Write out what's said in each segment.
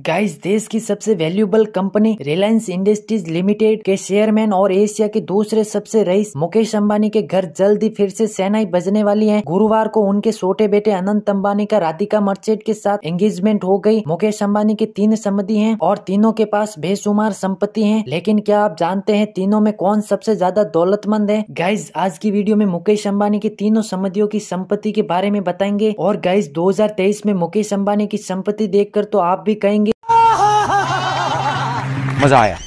guys देश की सबसे valuable company Reliance Industries Limited के शेयरमैन और एशिया के दूसरे सबसे रईस मुकेश अंबानी के घर जल्द ही फिर से सेनाई बजने वाली है गुरुवार को उनके छोटे बेटे अनंत अंबानी का राधिका मर्चेंट के साथ एंगेजमेंट हो गई मुकेश अंबानी के तीन संबंधी हैं और तीनों के पास बेशुमार संपत्ति है लेकिन क्या आप जानते हैं तीनों में कौन सबसे ज्यादा दौलतमंद है गाइज आज की वीडियो में मुकेश अम्बानी की तीनों संबंधियों की संपत्ति के बारे में बताएंगे और गाइज दो में मुकेश अम्बानी की संपत्ति देख तो आप भी कहेंगे करेंगे मजा आया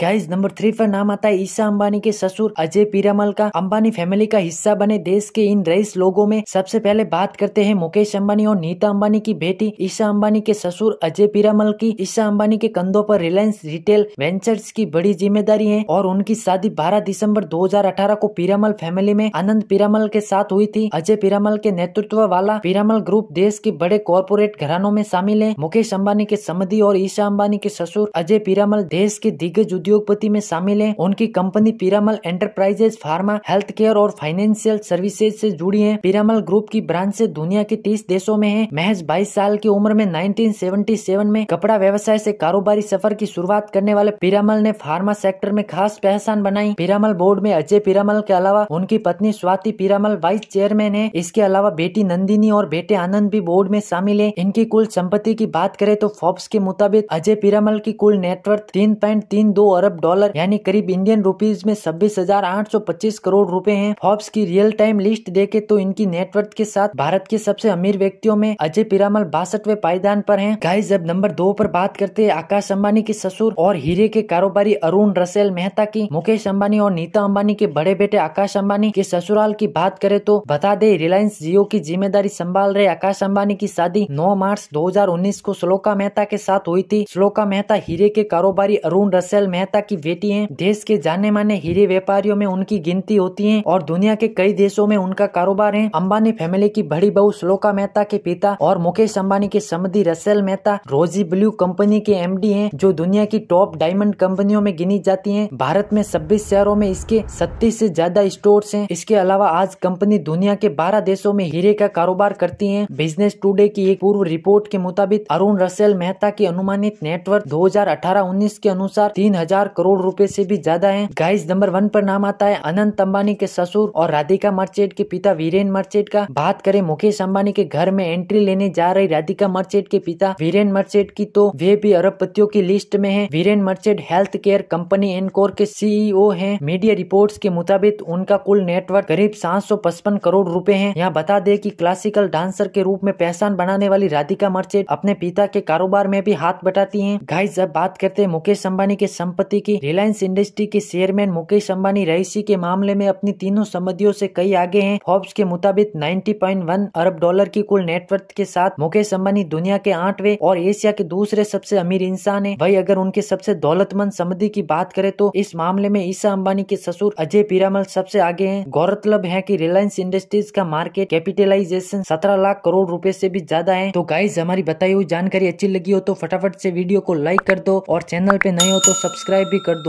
गाइज नंबर थ्री पर नाम आता है ईशा अंबानी के ससुर अजय पीरामल का अंबानी फैमिली का हिस्सा बने देश के इन रईस लोगों में सबसे पहले बात करते हैं मुकेश अंबानी और नीता अंबानी की बेटी ईशा अंबानी के ससुर अजय पीरामल की ईशा अंबानी के कंधों पर रिलायंस रिटेल वेंचर्स की बड़ी जिम्मेदारी है और उनकी शादी बारह दिसम्बर दो को पीरामल फैमिली में आनंद पीरामल के साथ हुई थी अजय पीरामल के नेतृत्व वाला पीरामल ग्रुप देश के बड़े कॉरपोरेट घरानों में शामिल है मुकेश अंबानी के समधि और ईशा अंबानी के ससुर अजय पीरामल देश के दिग्गज उद्योग उद्योगपति में शामिल है उनकी company Piramal Enterprises pharma health care और फाइनेंशियल सर्विसेज से जुड़ी है पिरामल ग्रुप की ब्रांच से दुनिया के तीस देशों में है महज बाईस साल की उम्र में 1977 में कपड़ा व्यवसाय से कारोबारी सफर की शुरुआत करने वाले पिरामल ने फार्मा सेक्टर में खास पहचान बनाई पिरामल बोर्ड में अजय पिरामल के अलावा उनकी पत्नी स्वाति पिरामल वाइस चेयरमैन है इसके अलावा बेटी नंदिनी और बेटे आनंद भी बोर्ड में शामिल है इनकी कुल संपत्ति की बात करें तो फॉब्स के मुताबिक अजय पिरामल की कुल नेटवर्थ तीन पॉइंट तीन दो अरब डॉलर यानी करीब इंडियन रुपीज में छब्बीस हजार आठ सौ पच्चीस करोड़ रुपए हैं फॉर्ब्स की रियल टाइम लिस्ट देखे तो इनकी नेटवर्थ के साथ भारत के सबसे अमीर व्यक्तियों में अजय पिरामल बासठवे पायदान पर हैं गाइस जब नंबर दो पर बात करते हैं आकाश अंबानी के ससुर और हीरे के कारोबारी अरुण रसेल मेहता की मुकेश अंबानी और नीता अंबानी के बड़े बेटे आकाश अंबानी के ससुराल की बात करे तो बता दे रिलायंस जियो की जिम्मेदारी संभाल रहे आकाश अंबानी की शादी नौ मार्च उन्नीस को श्लोका मेहता के साथ हुई थी श्लोका मेहता हीरे के कारोबारी अरुण रसेल मेहता मेहता की बेटियां देश के जाने माने हीरे व्यापारियों में उनकी गिनती होती है और दुनिया के कई देशों में उनका कारोबार है अम्बानी फैमिली की बड़ी बहू श्लोका मेहता के पिता और मुकेश अम्बानी के समधि Russell Mehta Rosy Blue company के एम डी जो दुनिया की टॉप डायमंड कंपनियों में गिनी जाती है भारत में छब्बीस शहरों में इसके सत्तीस ऐसी ज्यादा स्टोर है इसके अलावा आज कंपनी दुनिया के बारह देशों में हीरे का कारोबार करती है बिजनेस टूडे की एक पूर्व रिपोर्ट के मुताबिक अरुण रसेल मेहता की अनुमानित नेटवर्क 2018-19 के अनुसार तीन हजार करोड़ रुपए से भी ज्यादा है गाइस नंबर वन पर नाम आता है अनंत अंबानी के ससुर और राधिका मर्चेट के पिता वीरेन मर्चेट का बात करें मुकेश अम्बानी के घर में एंट्री लेने जा रही राधिका मर्चेट के पिता वीरेन मर्चेट की तो वे भी अरबपतियों की लिस्ट में है Viren Merchant health care company Encore के सीईओ e हैं मीडिया रिपोर्ट्स के मुताबिक उनका कुल नेटवर्क करीब सात करोड़ रुपए है यहाँ बता दें कि क्लासिकल डांसर के रूप में पहचान बनाने वाली राधिका मर्चेट अपने पिता के कारोबार में भी हाथ बटाती है गाइस अब बात करते हैं मुकेश अम्बानी के संपर्क संपत्ति की रिलायंस इंडस्ट्री के चेयरमैन मुकेश अम्बानी रईसी के मामले में अपनी तीनों संबंधियों से कई आगे हैं फॉब्स के मुताबिक 90.1 अरब डॉलर की कुल नेटवर्थ के साथ मुकेश अम्बानी दुनिया के आठवें और एशिया के दूसरे सबसे अमीर इंसान है वही अगर उनके सबसे दौलतमंद संबंधि की बात करे तो इस मामले में ईसा अम्बानी के ससुर अजय पीरामल सबसे आगे है गौरतलब है की रिलायंस इंडस्ट्रीज का मार्केट कैपिटलाइजेशन सत्रह लाख करोड़ रूपए ऐसी भी ज्यादा है तो गाइज हमारी बताई हुई जानकारी अच्छी लगी हो तो फटाफट से वीडियो को लाइक कर दो और चैनल पे नए हो तो सब्सक्राइब सब्सक्राइब भी कर दो